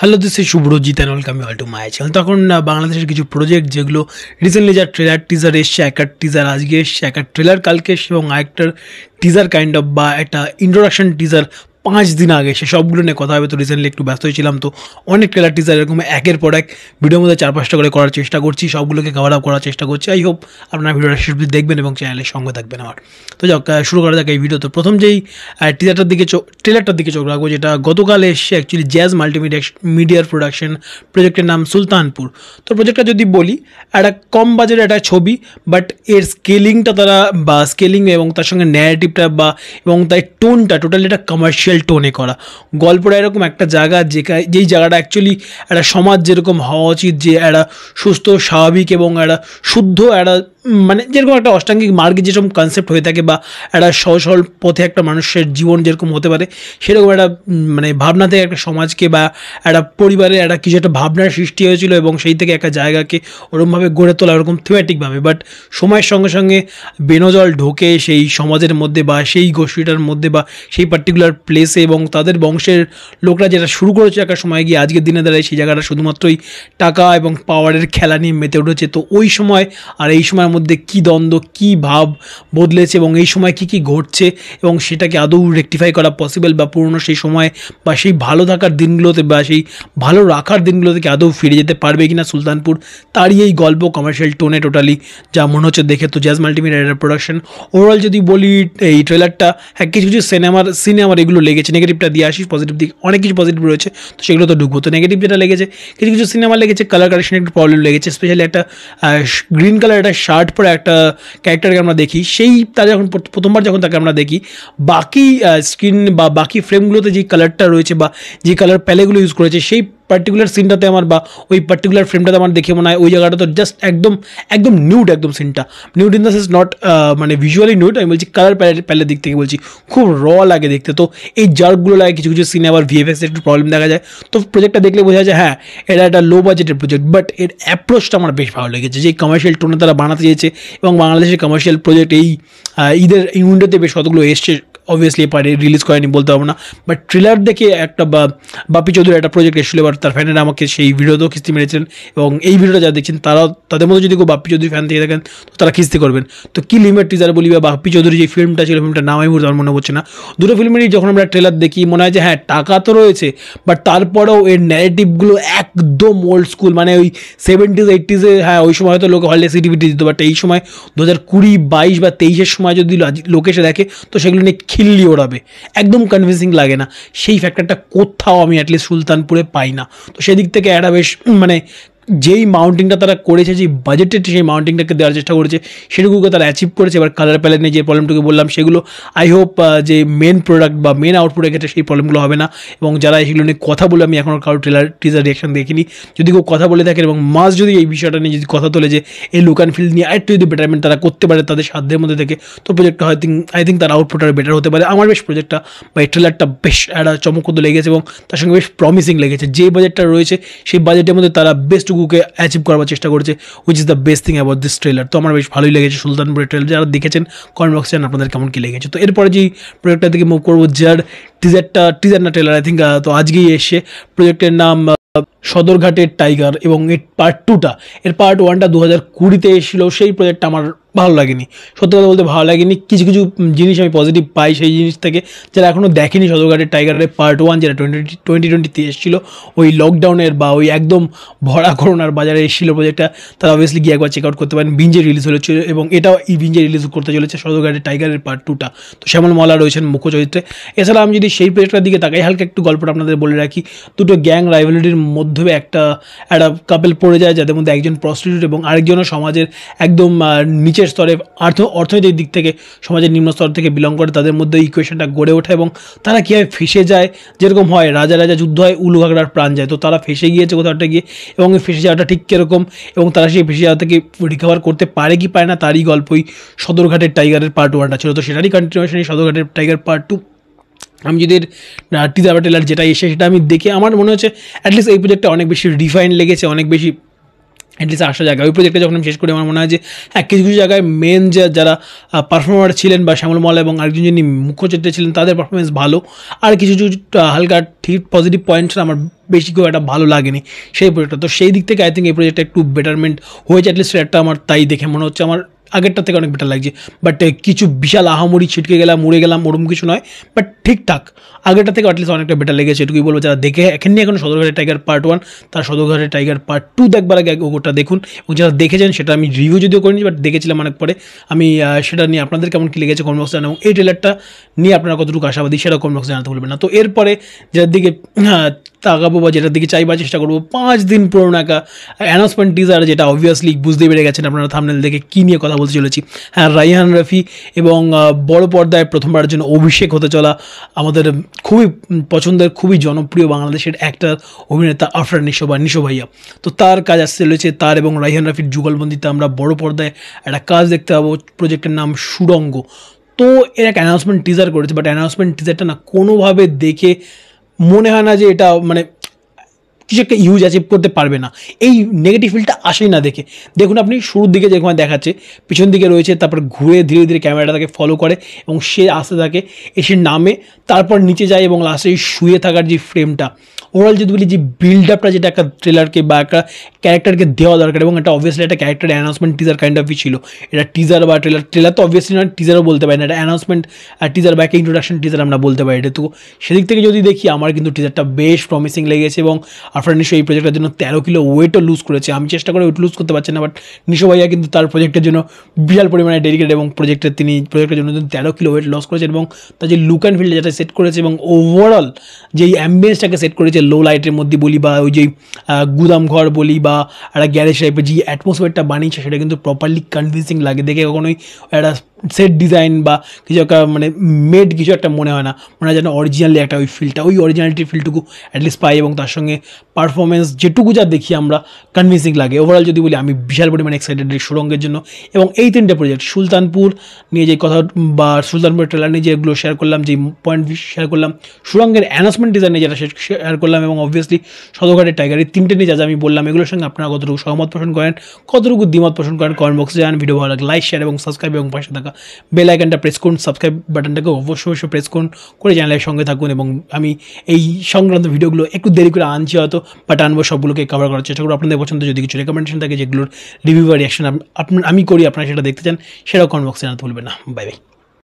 hello this is Shubhrajit and welcome all to my channel তখন বাংলাদেশের কিছু প্রজেক্ট যেগুলো রিসেন্টলি যা ট্রেলার টিজার এসছে একটা টিজার আজকে এসছে একটা ট্রেলার কালকে এসছে এবং আরেকটার টিজার কাইন্ড অফ বা একটা ইন্ট্রোডাকশন টিজার পাঁচ দিন আগে সে সবগুলো নিয়ে কথা হবে তো রিসেন্টলি একটু ব্যস্ত হয়েছিলাম তো অনেক ট্রেলার টিজার এরকম একের পর এক ভিডিওর মধ্যে চার পাঁচটা করে করার চেষ্টা করছি সবগুলোকে কভার আপ করার চেষ্টা করছি আই হোপ আপনারা ভিডিওটা শেষ দেখবেন এবং চ্যানেলের সঙ্গে থাকবেন আমার তো যাক শুরু করা যাক এই ভিডিও তো প্রথম যেই টিজারটার দিকে ট্রেলারটার দিকে চোখ রাখবো যেটা গতকাল এসছে অ্যাকচুয়ালি জ্যাজ মাল্টিমিডিয়া মিডিয়ার প্রোডাকশন প্রজেক্টের নাম সুলতানপুর তো প্রজেক্টটা যদি বলি একটা কম বাজেটের একটা ছবি বাট এর স্কেলিংটা তারা বা স্কেলিং এবং তার সঙ্গে ন্যারেটিভটা বা এবং তার টোনটা টোটালি একটা কমার্শিয়াল ক্লাসিক্যাল টোনে করা গল্পটা এরকম একটা জায়গা যেখানে যেই জায়গাটা অ্যাকচুয়ালি একটা সমাজ যেরকম হওয়া উচিত যে একটা সুস্থ স্বাভাবিক এবং একটা শুদ্ধ একটা মানে যেরকম একটা অষ্টাঙ্গিক মার্গে যেরকম কনসেপ্ট হয়ে থাকে বা একটা সহসল পথে একটা মানুষের জীবন যেরকম হতে পারে সেরকম একটা মানে ভাবনা থেকে একটা সমাজকে বা একটা পরিবারের একটা কিছু একটা ভাবনার সৃষ্টি হয়েছিল এবং সেই থেকে একটা জায়গাকে ওরকমভাবে গড়ে তোলা ওরকম থিমেটিকভাবে বাট সময়ের সঙ্গে সঙ্গে বেনজল ঢোকে সেই সমাজের মধ্যে বা সেই গোষ্ঠীটার মধ্যে বা সেই পার্টিকুলার প্লেস এসে এবং তাদের বংশের লোকরা যেটা শুরু করেছে একটা সময় গিয়ে আজকের দিনে দাঁড়ায় সেই জায়গাটা শুধুমাত্রই টাকা এবং পাওয়ারের খেলা নিয়ে মেতে উঠেছে তো ওই সময় আর এই সময়ের মধ্যে কি দ্বন্দ্ব কি ভাব বদলেছে এবং এই সময় কি কি ঘটছে এবং সেটাকে আদৌ রেকটিফাই করা পসিবল বা পুরনো সেই সময় বা সেই ভালো থাকার দিনগুলোতে বা সেই ভালো রাখার দিনগুলোতে কি আদৌ ফিরে যেতে পারবে কিনা সুলতানপুর তারই এই গল্প কমার্শিয়াল টোনে টোটালি যা মনে হচ্ছে দেখে তো জ্যাজ মাল্টিমিডিয়া প্রোডাকশন ওভারঅল যদি বলি এই ট্রেলারটা হ্যাঁ কিছু কিছু সিনেমার সিনেমার এগুলো লেগেছে নেগেটিভটা দিয়ে আসিস পজিটিভ দিক অনেক কিছু পজিটিভ রয়েছে তো সেগুলো তো ঢুকবো তো নেগেটিভ যেটা লেগেছে কিছু কিছু সিনেমা লেগেছে কালার কারেকশন একটু প্রবলেম লেগেছে স্পেশালি একটা গ্রিন কালার একটা শার্ট পরে একটা ক্যারেক্টারকে আমরা দেখি সেই তার যখন প্রথমবার যখন তাকে আমরা দেখি বাকি স্ক্রিন বা বাকি ফ্রেমগুলোতে যে কালারটা রয়েছে বা যে কালার প্যালেগুলো ইউজ করেছে সেই পার্টিকুলার সিনটাতে আমার বা ওই পার্টিকুলার ফ্রেমটাতে আমার দেখে মনে হয় ওই জায়গাটা তো জাস্ট একদম একদম নিউড একদম সিনটা nude in the sense not মানে ভিজুয়ালি নিউড আমি বলছি কালার প্যালের দিক থেকে বলছি খুব র লাগে দেখতে তো এই জার্কগুলো লাগে কিছু কিছু সিনে আবার ভিএফএস একটু প্রবলেম দেখা যায় তো প্রজেক্টটা দেখলে বোঝা যায় হ্যাঁ এটা একটা লো বাজেটের প্রজেক্ট বাট এর অ্যাপ্রোচটা আমার বেশ ভালো লেগেছে যে কমার্শিয়াল টোনে তারা বানাতে চেয়েছে এবং বাংলাদেশের কমার্শিয়াল প্রজেক্ট এই ঈদের ইউনডেতে বেশ কতগুলো এসছে অবভিয়াসলি পারে রিলিজ করেনি বলতে পারবো না বাট ট্রেলার দেখে একটা বা বাপি চৌধুরী একটা প্রজেক্ট এসেছিলো এবার তার ফ্যানেরা আমাকে সেই ভিডিওতেও কিস্তি মেরেছেন এবং এই ভিডিওটা যারা দেখছেন তারা তাদের মধ্যে যদি কেউ বাপি চৌধুরী ফ্যান থেকে থাকেন তো তারা কিস্তি করবেন তো কি লিমিট টিজার বলি বা বাপি চৌধুরী যে ফিল্মটা ছিল ফিল্মটা নামাই আমি আমার মনে হচ্ছে না দুটো ফিল্মেরই যখন আমরা ট্রেলার দেখি মনে হয় যে হ্যাঁ টাকা তো রয়েছে বাট তারপরেও এর ন্যারেটিভগুলো একদম ওল্ড স্কুল মানে ওই সেভেন্টিজ এইটিজে হ্যাঁ ওই সময় হয়তো লোক হলে সিটিভিটি দিত বাট এই সময় দু হাজার কুড়ি বাইশ বা তেইশের সময় যদি লোকে এসে দেখে তো সেগুলো নিয়ে খিল্লি ওড়াবে একদম কনভিনসিং লাগে না সেই ফ্যাক্টরটা কোথাও আমি অ্যাটলিস্ট সুলতানপুরে পাই না তো সেদিক থেকে এরা বেশ মানে যেই মাউন্টিংটা তারা করেছে যেই বাজেটের সেই মাউন্টিংটাকে দেওয়ার চেষ্টা করেছে সেটুকুকে তারা অ্যাচিভ করেছে এবার কালার প্যালেট নিয়ে যে প্রবলেমটুকু বললাম সেগুলো আই হোপ যে মেন প্রোডাক্ট বা মেন আউটপুটের ক্ষেত্রে সেই প্রবলেমগুলো হবে না এবং যারা এইগুলো নিয়ে কথা বলে আমি এখনও কারো ট্রেলার টিজার রিয়াকশন দেখিনি যদি কেউ কথা বলে থাকেন এবং মাস যদি এই বিষয়টা নিয়ে যদি কথা তোলে যে এই লুক অ্যান্ড ফিল নিয়ে আরেকটু যদি বেটারমেন্ট তারা করতে পারে তাদের সাধ্যের মধ্যে থেকে তো প্রজেক্টটা হয় থিঙ্ক আই থিঙ্ক তার আউটপুট আরও বেটার হতে পারে আমার বেশ প্রজেক্টটা বা এই ট্রেলারটা বেশ একটা চমকদ লেগেছে এবং তার সঙ্গে বেশ প্রমিসিং লেগেছে যে বাজেটটা রয়েছে সেই বাজেটের মধ্যে তারা বেস্ট কিছুকে অ্যাচিভ করার চেষ্টা করেছে which is the best thing about this trailer তো আমার বেশ ভালোই লেগেছে সুলতানপুরের ট্রেলার যারা দেখেছেন কমেন্ট বক্সে আপনাদের কেমন কী লেগেছে তো এরপরে যে প্রোডাক্টটা দিকে মুভ করবো যার টিজারটা টিজার না ট্রেলার আই থিঙ্ক তো আজকেই এসে প্রজেক্টের নাম সদরঘাটের টাইগার এবং এর পার্ট টুটা এর পার্ট ওয়ানটা দু হাজার কুড়িতে এসেছিল সেই প্রজেক্টটা আমার ভালো লাগেনি সত্যি কথা বলতে ভালো লাগেনি কিছু কিছু জিনিস আমি পজিটিভ পাই সেই জিনিস থেকে যারা এখনও দেখেনি সদরঘাটের টাইগারের পার্ট ওয়ান যেটা টোয়েন্টি টোয়েন্টি টোয়েন্টিতে এসেছিলো ওই লকডাউনের বা ওই একদম ভরা করোনার বাজারে এসেছিলো প্রজেক্টটা তারা অবভিয়াসলি গিয়ে একবার চেক আউট করতে পারেন বিঞ্জে রিলিজ হয়েছিল এবং এটাও এই বিঞ্জে রিলিজ করতে চলেছে সদরঘাটের টাইগারের পার্ট টুটা তো শ্যামল মালা রয়েছেন মুখ্য চরিত্রে এছাড়া আমি যদি যদি সেই পেজটার দিকে তাকাই হালকা একটু গল্পটা আপনাদের বলে রাখি দুটো গ্যাং রাইভালিটির মধ্যে একটা একটা কাপেল পড়ে যায় যাদের মধ্যে একজন প্রস্টিটিউট এবং আরেকজনও সমাজের একদম নিচের স্তরে অর্থ অর্থনৈতিক দিক থেকে সমাজের নিম্ন স্তর থেকে বিলং করে তাদের মধ্যে ইকুয়েশনটা গড়ে ওঠে এবং তারা কীভাবে ফেসে যায় যেরকম হয় রাজা রাজা যুদ্ধ হয় উলুঘাগড়ার প্রাণ যায় তো তারা ফেসে গিয়েছে কোথাওটা গিয়ে এবং এই ফেসে যাওয়াটা ঠিক কীরকম এবং তারা সেই ফেসে যাওয়া থেকে রিকভার করতে পারে কি পায় না তারই গল্পই সদরঘাটের টাইগারের পার্ট ওয়ানটা ছিল তো সেটারই কন্টিনিউশন এই সদরঘাটের টাইগার পার্ট টু আমি যদি টিজার বা টেলার যেটা এসে সেটা আমি দেখে আমার মনে হচ্ছে অ্যাটলিস্ট এই প্রজেক্টটা অনেক বেশি রিফাইন লেগেছে অনেক বেশি অ্যাটলিস্ট আসা জায়গা ওই প্রজেক্টটা যখন আমি শেষ করি আমার মনে হয় যে হ্যাঁ কিছু কিছু জায়গায় মেন যে যারা পারফর্মার ছিলেন বা শ্যামল মল এবং আরেকজন যিনি মুখ্য চরিত্রে ছিলেন তাদের পারফরমেন্স ভালো আর কিছু কিছু হালকা ঠিক পজিটিভ পয়েন্ট আমার বেশি কেউ একটা ভালো লাগেনি সেই প্রজেক্টটা তো সেই দিক থেকে আই থিঙ্ক এই প্রজেক্টটা একটু বেটারমেন্ট হয়েছে অ্যাটলিস্ট একটা আমার তাই দেখে মনে হচ্ছে আমার আগেরটার থেকে অনেক বেটার লাগছে বাট কিছু বিশাল আহামরি ছিটকে গেলাম মরে গেলাম ওরম কিছু নয় বাট ঠিকঠাক আগেরটা থেকে অ্যাটলিস্ট অনেকটা বেটার লেগেছে এটুকুই বলবো যারা দেখে নিয়ে এখন সদরঘাটের টাইগার পার্ট ওয়ান তার সদরঘাটের টাইগার পার্ট টু দেখবার আগে ওটা দেখুন এবং যারা দেখেছেন সেটা আমি রিভিউ যদিও করিনি বাট দেখেছিলাম অনেক পরে আমি সেটা নিয়ে আপনাদের কেমন কী লেগেছে কমবক্স জানান এবং এই ট্রেলারটা নিয়ে আপনারা কতটুকু আশাবাদী সেটা কমবক্স জানাতে বলবেন না তো এরপরে যার দিকে হ্যাঁ, তাকাবো বা যেটার দিকে চাইবার চেষ্টা করবো পাঁচ দিন পুরোনো একা অ্যানাউন্সমেন্ট টিজার যেটা অবভিয়াসলি বুঝতে পেরে গেছেন আপনারা থামনেল দেখে কী নিয়ে কথা কথা বলতে চলেছি হ্যাঁ রাইহান রাফি এবং বড় পর্দায় প্রথমবারের জন্য অভিষেক হতে চলা আমাদের খুবই পছন্দের খুবই জনপ্রিয় বাংলাদেশের একটা অভিনেতা আফরান নিশোভা নিশো ভাইয়া তো তার কাজ আসতে রয়েছে তার এবং রাইহান রাফির যুগলবন্দিতে আমরা বড় পর্দায় একটা কাজ দেখতে পাবো প্রজেক্টের নাম সুরঙ্গ তো এর এক অ্যানাউন্সমেন্ট টিজার করেছে বাট অ্যানাউন্সমেন্ট টিজারটা না কোনোভাবে দেখে মনে হয় না যে এটা মানে কিছু একটা ইউজ অ্যাচিভ করতে পারবে না এই নেগেটিভ ফিলটা আসেই না দেখে দেখুন আপনি শুরুর দিকে যেরকম দেখাচ্ছে পিছন দিকে রয়েছে তারপর ঘুরে ধীরে ধীরে ক্যামেরাটা তাকে ফলো করে এবং সে আসতে থাকে এসে নামে তারপর নিচে যায় এবং লাস্টে শুয়ে থাকার যে ফ্রেমটা ওভারঅল যদি বলি যে বিল্ড আপটা যেটা একটা ট্রেলারকে বা একটা ক্যারেক্টারকে দেওয়া দরকার এবং এটা অবভিয়াসলি একটা ক্যারেক্টার অ্যানাউন্সমেন্ট টিজার কাইন্ড অফই ছিল এটা টিজার বা ট্রেলার ট্রেলার তো অবভিয়াসলি না টিজারও বলতে পারি না এটা অ্যানাউন্সমেন্ট আর টিজার বা একটা ইন্ট্রোডাকশন টিজার আমরা বলতে পারি এটা তো সেদিক থেকে যদি দেখি আমার কিন্তু টিজারটা বেশ প্রমিসিং লেগেছে এবং আফরান নিশো এই প্রজেক্টের জন্য তেরো কিলো ওয়েটও লুজ করেছে আমি চেষ্টা করে ওয়েট লুজ করতে পারছি না বাট নিশো ভাইয়া কিন্তু তার প্রজেক্টের জন্য বিশাল পরিমাণে ডেডিকেট এবং প্রজেক্টের তিনি প্রজেক্টের জন্য তেরো কিলো ওয়েট লস করেছেন এবং তার যে লুক অ্যান্ড ফিল্ড যেটা সেট করেছে এবং ওভারঅল যেই অ্যাম্বিয়েন্সটাকে সেট করেছে লো লাইটের মধ্যে বলি বা ওই যেই গুদাম ঘর বলি বা একটা গ্যারেজ টাইপের যে অ্যাটমসফিয়ারটা বানিয়েছে সেটা কিন্তু প্রপারলি কনভিন্সিং লাগে দেখে কখনোই একটা সেট ডিজাইন বা কিছু একটা মানে মেড কিছু একটা মনে হয় না মনে হয় যেন অরিজিনালি একটা ওই ফিলটা ওই অরিজিনালিটি ফিলটুকু অ্যাটলিস্ট পাই এবং তার সঙ্গে পারফরমেন্স যেটুকু যা দেখি আমরা কনভিনসিং লাগে ওভারঅল যদি বলি আমি বিশাল পরিমাণে এক্সাইটেড সুরঙ্গের জন্য এবং এই তিনটে প্রজেক্ট সুলতানপুর নিয়ে যে কথা বা সুলতানপুর ট্রেলার নিয়ে যেগুলো শেয়ার করলাম যে পয়েন্ট শেয়ার করলাম সুরঙ্গের অ্যানাউন্সমেন্ট ডিজাইন নিয়ে যেটা শেয়ার করলাম এবং অবভিয়াসলি সদরঘাটের টাইগার এই তিনটে নিয়ে যা আমি বললাম এগুলোর সঙ্গে আপনারা কতটুকু সহমত পোষণ করেন কতটুকু দ্বিমত পোষণ করেন কমেন্ট বক্সে জানান ভিডিও ভালো লাগে লাইক শেয়ার এবং সাবস্ক্রাইব এবং পাশে থাকা থাকা বেল আইকনটা প্রেস করুন সাবস্ক্রাইব বাটনটাকে অবশ্যই অবশ্যই প্রেস করুন করে চ্যানেলের সঙ্গে থাকুন এবং আমি এই সংক্রান্ত ভিডিওগুলো একটু দেরি করে আনছি হয়তো বাট আনবো সবগুলোকে কভার করার চেষ্টা করবো আপনাদের পছন্দ যদি কিছু রেকমেন্ডেশন থাকে যেগুলোর রিভিউ বা রিয়াকশন আমি করি আপনারা সেটা দেখতে চান সেরকম বক্সে জানাতে ভুলবেন না বাই বাই